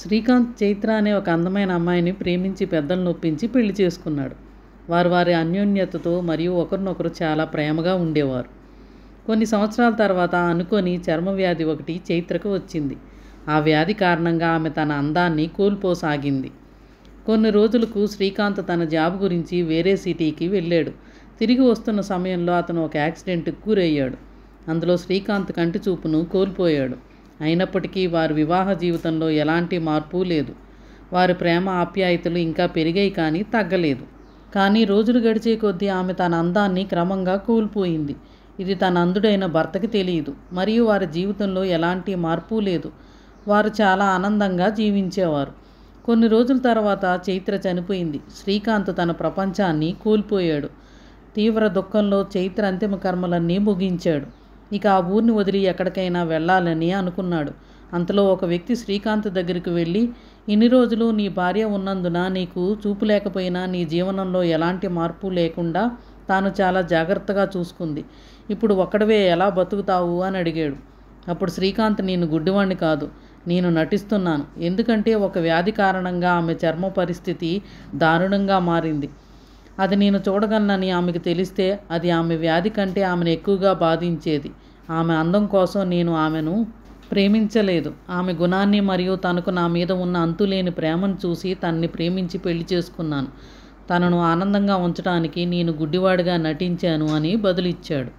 శ్రీకాంత్ చైత్ర అనే ఒక అందమైన అమ్మాయిని ప్రేమించి పెద్దలు నొప్పించి పెళ్లి చేసుకున్నాడు వారు వారి అన్యోన్యతతో మరియు ఒకరినొకరు చాలా ప్రేమగా ఉండేవారు కొన్ని సంవత్సరాల తర్వాత అనుకొని చర్మ వ్యాధి ఒకటి చైత్రకు వచ్చింది ఆ వ్యాధి కారణంగా ఆమె తన అందాన్ని కోల్పోసాగింది కొన్ని రోజులకు శ్రీకాంత్ తన జాబ్ గురించి వేరే సిటీకి వెళ్ళాడు తిరిగి వస్తున్న సమయంలో అతను ఒక యాక్సిడెంట్కి గురయ్యాడు అందులో శ్రీకాంత్ కంటి చూపును కోల్పోయాడు అయినప్పటికీ వారి వివాహ జీవితంలో ఎలాంటి మార్పు లేదు వారి ప్రేమ ఆప్యాయతలు ఇంకా పెరిగాయి కానీ తగ్గలేదు కానీ రోజులు గడిచే కొద్దీ ఆమె తన అందాన్ని క్రమంగా కోల్పోయింది ఇది తన అందుడైన భర్తకి తెలియదు మరియు వారి జీవితంలో ఎలాంటి మార్పు లేదు వారు చాలా ఆనందంగా జీవించేవారు కొన్ని రోజుల తర్వాత చైత్ర చనిపోయింది శ్రీకాంత్ తన ప్రపంచాన్ని కోల్పోయాడు తీవ్ర దుఃఖంలో చైత్ర అంతిమ కర్మలన్నీ ముగించాడు ఇక ఆ ఊరిని వదిలి ఎక్కడికైనా వెళ్ళాలని అనుకున్నాడు అంతలో ఒక వ్యక్తి శ్రీకాంత్ దగ్గరికి వెళ్ళి ఇన్ని రోజులు నీ భార్య ఉన్నందున నీకు చూపు లేకపోయినా నీ జీవనంలో ఎలాంటి మార్పు లేకుండా తాను చాలా జాగ్రత్తగా చూసుకుంది ఇప్పుడు ఒక్కడవే ఎలా బతుకుతావు అని అడిగాడు అప్పుడు శ్రీకాంత్ నేను గుడ్డివాణ్ణి కాదు నేను నటిస్తున్నాను ఎందుకంటే ఒక వ్యాధి కారణంగా ఆమె చర్మ పరిస్థితి దారుణంగా మారింది అది నేను చూడగలనని ఆమెకు తెలిస్తే అది ఆమె వ్యాధి కంటే ఆమెను ఎక్కువగా బాధించేది ఆమె అందం కోసం నేను ఆమెను ప్రేమించలేదు ఆమె గుణాన్ని మరియు తనకు నా మీద ఉన్న అంతులేని ప్రేమను చూసి తనని ప్రేమించి పెళ్లి చేసుకున్నాను తనను ఆనందంగా ఉంచడానికి నేను గుడ్డివాడిగా నటించాను అని బదులిచ్చాడు